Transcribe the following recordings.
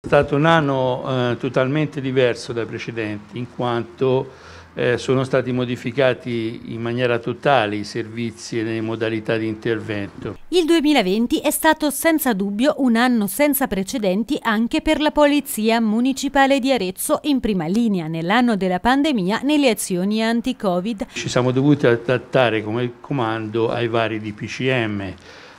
È stato un anno eh, totalmente diverso dai precedenti in quanto eh, sono stati modificati in maniera totale i servizi e le modalità di intervento. Il 2020 è stato senza dubbio un anno senza precedenti anche per la Polizia Municipale di Arezzo in prima linea nell'anno della pandemia nelle azioni anti-Covid. Ci siamo dovuti adattare come comando ai vari DPCM,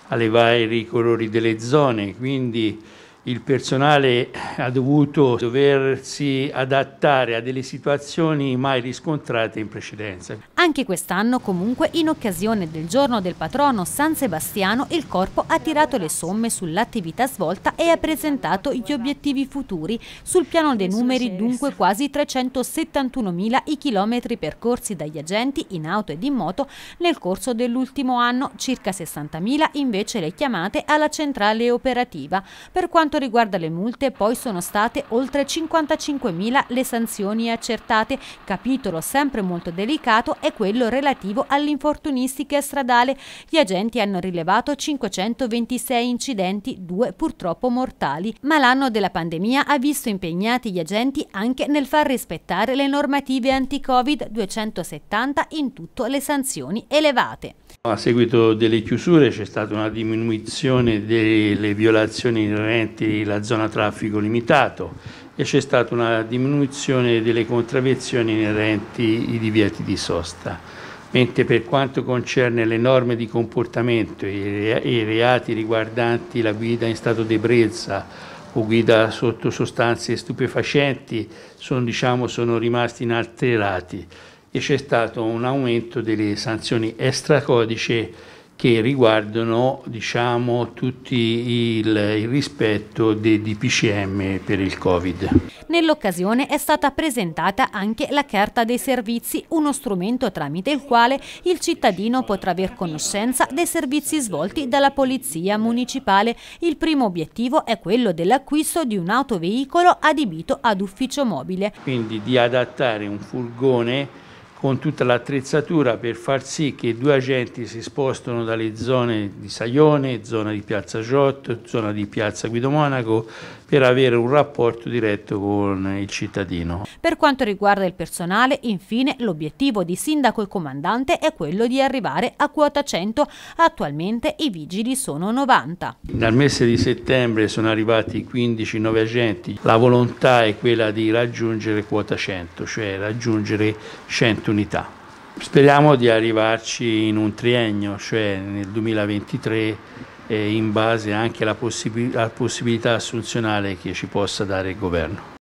ai vari colori delle zone, quindi il personale ha dovuto doversi adattare a delle situazioni mai riscontrate in precedenza. Anche quest'anno comunque in occasione del giorno del patrono San Sebastiano il corpo ha tirato le somme sull'attività svolta e ha presentato gli obiettivi futuri. Sul piano dei numeri dunque quasi 371.000 i chilometri percorsi dagli agenti in auto ed in moto nel corso dell'ultimo anno, circa 60.000 invece le chiamate alla centrale operativa. Per quanto riguarda le multe poi sono state oltre 55.000 le sanzioni accertate, capitolo sempre molto delicato e e quello relativo all'infortunistica stradale. Gli agenti hanno rilevato 526 incidenti, due purtroppo mortali. Ma l'anno della pandemia ha visto impegnati gli agenti anche nel far rispettare le normative anti-Covid 270 in tutto le sanzioni elevate. A seguito delle chiusure c'è stata una diminuzione delle violazioni inerenti alla zona traffico limitato, e c'è stata una diminuzione delle contravvezioni inerenti ai divieti di sosta, mentre per quanto concerne le norme di comportamento e i reati riguardanti la guida in stato di ebbrezza o guida sotto sostanze stupefacenti sono, diciamo, sono rimasti inalterati e c'è stato un aumento delle sanzioni extracodice che riguardano diciamo, tutto il, il, rispetto dei DPCM per il Covid. Nell'occasione è stata presentata anche la Carta dei Servizi, uno strumento tramite il quale il cittadino potrà aver conoscenza dei servizi svolti dalla Polizia Municipale. Il primo obiettivo è quello dell'acquisto di un autoveicolo adibito ad ufficio mobile. Quindi di adattare un furgone con tutta l'attrezzatura per far sì che i due agenti si spostano dalle zone di Saione, zona di Piazza Giotto, zona di Piazza Guido Monaco, per avere un rapporto diretto con il cittadino. Per quanto riguarda il personale, infine, l'obiettivo di sindaco e comandante è quello di arrivare a quota 100. Attualmente i vigili sono 90. Dal mese di settembre sono arrivati 15 nuovi agenti. La volontà è quella di raggiungere quota 100, cioè raggiungere 100 opportunità. Speriamo di arrivarci in un triennio, cioè nel 2023, eh, in base anche alla, possib alla possibilità assunzionale che ci possa dare il governo.